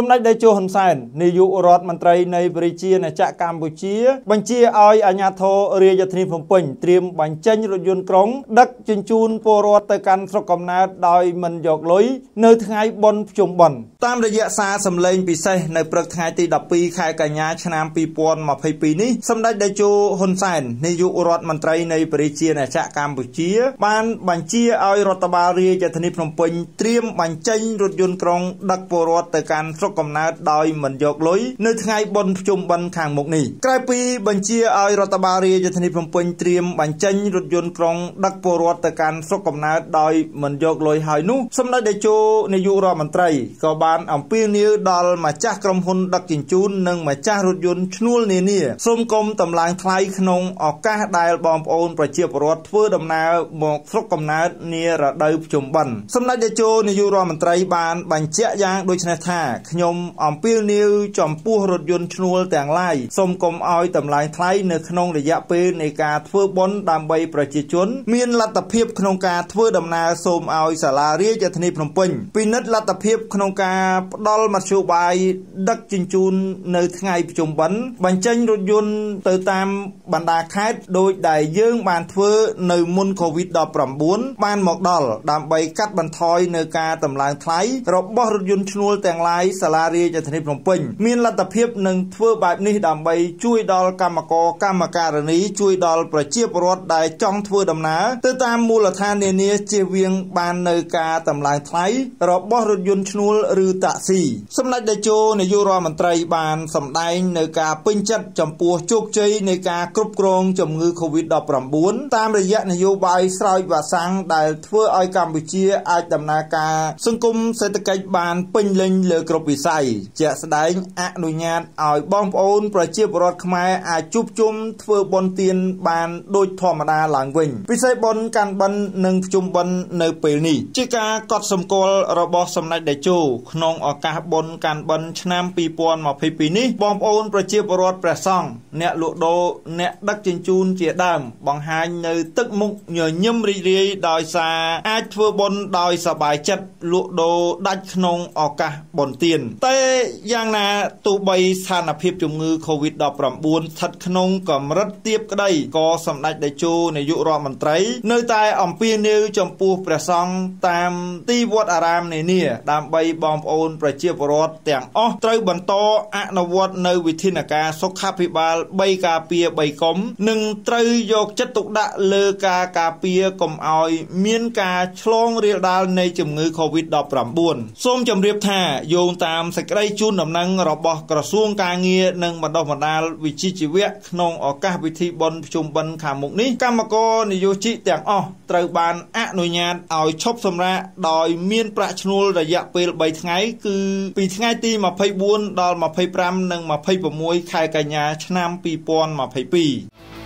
សម្ដេចតេជោហ៊ុនសែននាយករដ្ឋមន្ត្រីនៃព្រះជាណាចក្រកម្ពុជា បញ្ជាឲ្យអាជ្ញាធររាជធានីភ្នំពេញត្រៀមបញ្ចេញរថយន្តក្រុង ដឹកជញ្ជូនពលរដ្ឋទៅកាន់ស្រុកកំណើតដោយមិនយកលុយនៅថ្ងៃបុណ្យភ្ជុំបិណ្ឌតាមរយៈសារសម្លេងពិសេសនៅព្រឹកថ្ងៃទី12ខែកញ្ញាឆ្នាំ2022នេះសម្ដេចតេជោហ៊ុនសែននាយករដ្ឋមន្ត្រីនៃព្រះជាណាចក្រកម្ពុជាបានបញ្ជាឲ្យរដ្ឋបាលរាជធានីភ្នំពេញត្រៀមបញ្ចេញរថយន្តក្រុង ដឹកពលរដ្ឋទៅកាន់ស្រុកកកំណើតដោយមិនយកលុយនៅថ្ងៃបុណ្យភ្ជុំបិណ្ឌខាងមុខនេះក្រៅពីបញ្ជាឲ្យរដ្ឋបាលរាជធានីភ្នំពេញត្រៀមបញ្ចេញរថយន្តក្រុងដឹកពលរដ្ឋទៅកាន់ស្រុកកំណើតដោយមិនយកលុយហើយនោះសម្ដេចតេជោនាយករដ្ឋមន្ត្រីក៏បាន អំពាវនាវដល់ម្ចាស់ក្រុមហ៊ុន ដឹកជញ្ជូននិងម្ចាស់រថយន្តឈ្នួលនានាសូមកុំតម្លើង ថ្លៃក្នុងឱកាសដែលបងប្អូន ប្រជាពលរដ្ឋធ្វើដំណើរមកស្រុកកំណើតនារដូវភ្ជុំបិណ្ឌសម្ដេចតេជោនាយករដ្ឋមន្ត្រីបានបញ្ជាក់យ៉ាងដូចនេះថាខ្ញុំអំពាវនាវចំពោះរថយន្តឈ្នួលទាំងឡាយសូមកុំឲ្យតម្លៃថ្លៃនៅ ក្នុងរយៈពេលនៃការធ្វើបុណ្យដើម្បីប្រជាជន មានលទ្ធភាពក្នុងការធ្វើដំណើរសូមឲ្យសាលារាជធានីភ្នំពេញពិនិត្យលទ្ធភាពក្នុងការផ្ដល់មធ្យោបាយដឹកជញ្ជូននៅថ្ងៃប្រជុំបិណ្ឌបញ្ចេញរថយន្តទៅតាមបណ្ដាខេត្តដោយដែលយើង បានធ្វើនៅមុន COVID-19 បានមកដល់ដើម្បីកាត់បន្ថយនៅការតម្លើងថ្លៃរបស់រថយន្តឈ្នួលទាំងឡាយសាលារាជធានីភ្នំពេញមានលទ្ធភាពនឹងធ្វើបែបនេះដើម្បីជួយដល់កម្មករកម្មការិនីជួយដល់ប្រជាពលរដ្ឋដែលចង់ធ្វើដំណើរទៅតាមមូលដ្ឋាននានាជៀសវាងបាននៅការតម្លើងថ្លៃរបស់រថយន្តឈ្នួលឬតាក់ស៊ីសម្ដេចតេជោនាយករដ្ឋមន្ត្រីបានសម្ដែងនៅការពេញចិត្តចំពោះជោគជ័យនៃការគ្រប់គ្រងជំងឺ Covid-19 តាមរយៈនយោបាយស្រោចវ៉ាក់សាំងដែលធ្វើឲ្យកម្ពុជាអាចដំណើរការសង្គមសេដ្ឋកិច្ចបានពេញលេញលើគ្រប់វិស័យជាក់ស្ដែងអនុញ្ញាតឲ្យបងប្អូន ប្រជាពលរដ្ឋខ្មែរអាចជួបជុំធ្វើបុណ្យទាន បាន ដូចធម្មតាឡើងវិញពិសេសបុណ្យកាន់បិណ្ឌនិងភ្ជុំបិណ្ឌនៅពេលនេះ ជាការកត់សម្គាល់របស់សម្ដេចតេជោក្នុងឱកាសបុណ្យកាន់បិណ្ឌឆ្នាំ2022នេះបងប្អូនប្រជាពលរដ្ឋព្រះសង្ឃអ្នកលក់ដូរអ្នក ដឹកជញ្ជូនជាដើមបង្ហាញនៅ ទឹកមុខញញឹមរីករាយដោយសារអាចធ្វើបុណ្យដោយសប្បាយចិត្តលក់ដូរដាច់ក្នុងឱកាសបុណ្យទាននតែយ៉ាងណាទោះបីស្ថានភាពជំងឺ Covid-19 ស្ថិតក្នុង កម្រិតទាបក្តីក៏សម្ដេចតេជោនាយករដ្ឋមន្ត្រី នៅតែអំពាវនាវចំពោះព្រះសង្ឃតាមទីវត្តអារាមនានាដើម្បីបងប្អូនប្រជាពលរដ្ឋទាំងអស់ត្រូវបន្តអនុវត្តនៅវិធានការសុខាភិបាល3ការពារ3កុំនិងត្រូវយកចិត្តទុកដាក់លើការការពារកុំឲ្យ មានការឆ្លងរាលដាលនៃជំងឺ Covid-19 សូមជម្រាបថាយោងតាមតាមសេចក្តីជូនដំណឹងរបស់ក្រសួងការងារនិងបណ្ដុះបណ្ដាលវិជ្ជាជីវៈក្នុងឱកាសពិធីបុណ្យភ្ជុំបិណ្ឌខាងមុខនេះគណៈកម្មការនយោជិទាំងអស់ត្រូវបានអនុញ្ញាតឲ្យឈប់សម្រាកដោយមានប្រាក់ឈ្នួលរយៈពេល3ថ្ងៃគឺពីថ្ងៃទី24ដល់25និង26ខែកញ្ញាឆ្នាំ2022